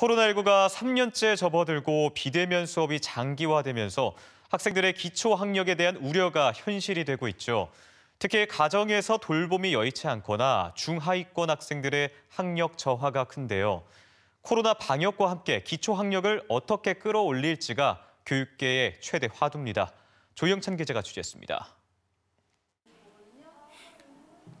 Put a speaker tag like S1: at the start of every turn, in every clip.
S1: 코로나19가 3년째 접어들고 비대면 수업이 장기화되면서 학생들의 기초 학력에 대한 우려가 현실이 되고 있죠. 특히 가정에서 돌봄이 여의치 않거나 중하위권 학생들의 학력 저하가 큰데요. 코로나 방역과 함께 기초 학력을 어떻게 끌어올릴지가 교육계의 최대
S2: 화두입니다. 조영찬 기자가 취재했습니다.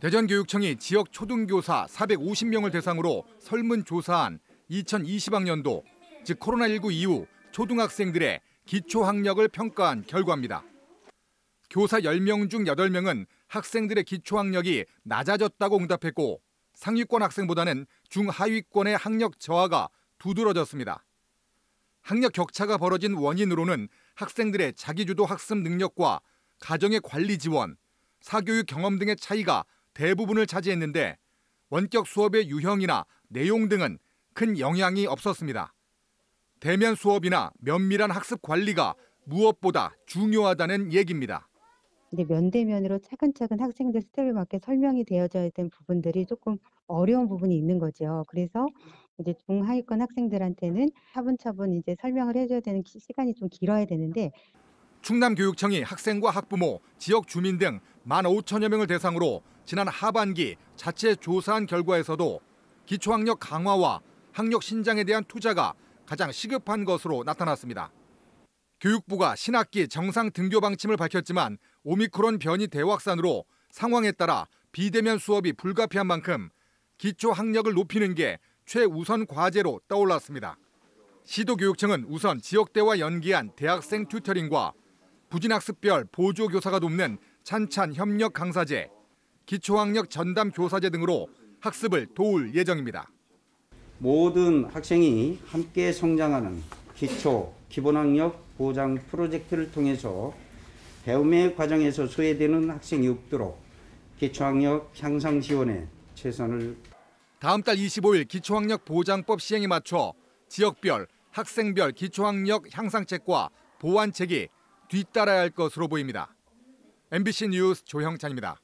S2: 대전교육청이 지역 초등교사 450명을 대상으로 설문조사한 2020학년도 즉 코로나19 이후 초등학생들의 기초학력을 평가한 결과입니다. 교사 10명 중 8명은 학생들의 기초학력이 낮아졌다고 응답했고 상위권 학생보다는 중하위권의 학력 저하가 두드러졌습니다. 학력 격차가 벌어진 원인으로는 학생들의 자기주도 학습 능력과 가정의 관리 지원, 사교육 경험 등의 차이가 대부분을 차지했는데 원격 수업의 유형이나 내용 등은 큰 영향이 없었습니다. 대면 수업이나 면밀한 학습 관리가 무엇보다 중요하다는 얘기입니다.
S3: 근데 면대면으로 차근차근 학생들 스텝에 맞게 설명이 되어져야 되는 부분들이 조금 어려운 부분이 있는 거죠. 그래서 이제 중하위권 학생들한테는 차분차분 이제 설명을 해줘야 되는 시간이 좀 길어야 되는데
S2: 충남교육청이 학생과 학부모, 지역 주민 등 15,000여 명을 대상으로 지난 하반기 자체 조사한 결과에서도 기초학력 강화와 학력 신장에 대한 투자가 가장 시급한 것으로 나타났습니다. 교육부가 신학기 정상 등교 방침을 밝혔지만 오미크론 변이 대확산으로 상황에 따라 비대면 수업이 불가피한 만큼 기초 학력을 높이는 게 최우선 과제로 떠올랐습니다. 시도교육청은 우선 지역대와 연계한 대학생 튜터링과 부진학습별 보조교사가 돕는 찬찬 협력 강사제, 기초학력 전담 교사제 등으로 학습을 도울 예정입니다.
S4: 모든 학생이 함께 성장하는 기초, 기본학력 보장 프로젝트를 통해서 배움의 과정에서 소외되는 학생이 없도록 기초학력 향상 지원에 최선을
S2: 다음 달 25일 기초학력 보장법 시행에 맞춰 지역별, 학생별 기초학력 향상책과 보완책이 뒤따라야 할 것으로 보입니다. MBC 뉴스 조형찬입니다.